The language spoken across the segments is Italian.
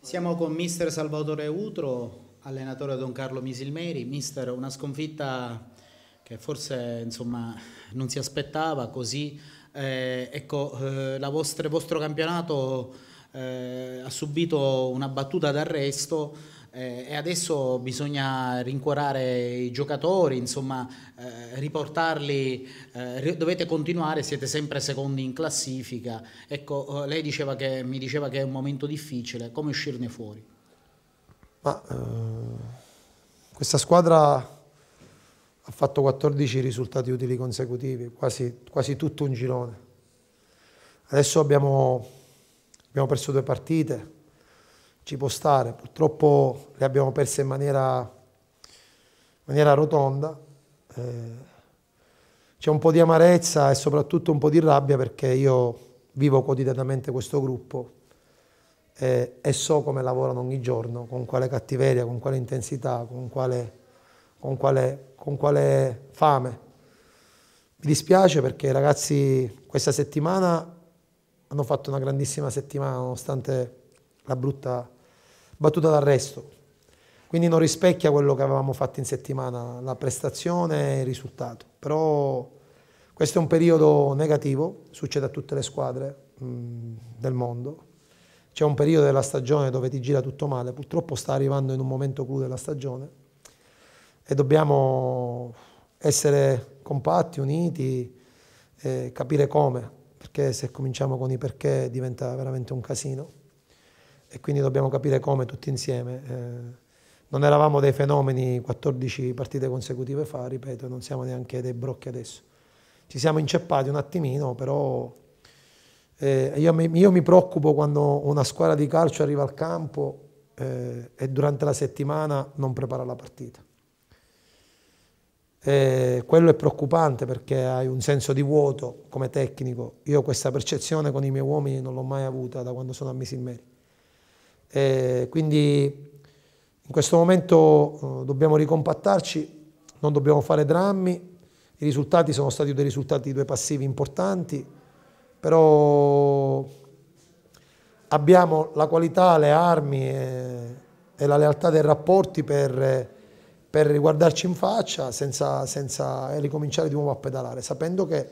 Siamo con mister Salvatore Utro, allenatore Don Carlo Misilmeri. Mister, una sconfitta che forse insomma, non si aspettava così. Eh, ecco, eh, vostre, il vostro campionato eh, ha subito una battuta d'arresto eh, e adesso bisogna rincuorare i giocatori, insomma eh, riportarli, eh, dovete continuare, siete sempre secondi in classifica. Ecco, eh, lei diceva che, mi diceva che è un momento difficile, come uscirne fuori? Ma, eh, questa squadra ha fatto 14 risultati utili consecutivi, quasi, quasi tutto un girone. Adesso abbiamo, abbiamo perso due partite ci può stare, purtroppo le abbiamo perse in maniera, in maniera rotonda. Eh, c'è un po' di amarezza e soprattutto un po' di rabbia perché io vivo quotidianamente questo gruppo eh, e so come lavorano ogni giorno, con quale cattiveria, con quale intensità, con quale, con quale, con quale fame. Mi dispiace perché i ragazzi questa settimana hanno fatto una grandissima settimana nonostante la brutta battuta d'arresto, quindi non rispecchia quello che avevamo fatto in settimana, la prestazione e il risultato. Però questo è un periodo negativo, succede a tutte le squadre mh, del mondo. C'è un periodo della stagione dove ti gira tutto male, purtroppo sta arrivando in un momento clou della stagione e dobbiamo essere compatti, uniti, eh, capire come, perché se cominciamo con i perché diventa veramente un casino e quindi dobbiamo capire come tutti insieme. Eh, non eravamo dei fenomeni 14 partite consecutive fa, ripeto, non siamo neanche dei brocchi adesso. Ci siamo inceppati un attimino, però eh, io, mi, io, mi, preoccupo quando una squadra di calcio arriva al campo eh, e durante la settimana non prepara la partita. E eh, quello è preoccupante perché hai un senso di vuoto come tecnico. Io questa percezione con i miei uomini non l'ho mai avuta da quando sono a Misilmeri e quindi in questo momento eh, dobbiamo ricompattarci, non dobbiamo fare drammi, i risultati sono stati dei risultati, due passivi importanti, però abbiamo la qualità, le armi e, e la lealtà dei rapporti per, per riguardarci in faccia senza, senza ricominciare di nuovo a pedalare, sapendo che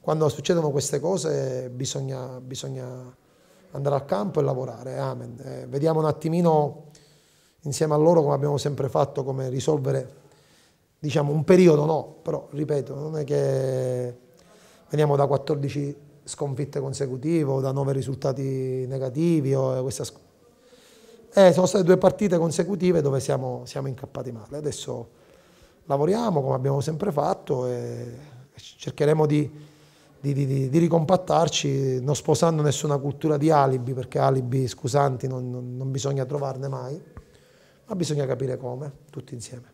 quando succedono queste cose bisogna, bisogna andare al campo e lavorare. Amen. Eh, vediamo un attimino insieme a loro come abbiamo sempre fatto, come risolvere diciamo un periodo no, però ripeto, non è che veniamo da 14 sconfitte consecutive o da 9 risultati negativi o eh, questa Eh, sono state due partite consecutive dove siamo, siamo, incappati male. Adesso lavoriamo come abbiamo sempre fatto e cercheremo di di, di, di, ricompattarci non sposando nessuna cultura di alibi, perché alibi scusanti non, non, non bisogna trovarne mai, ma bisogna capire come, tutti insieme.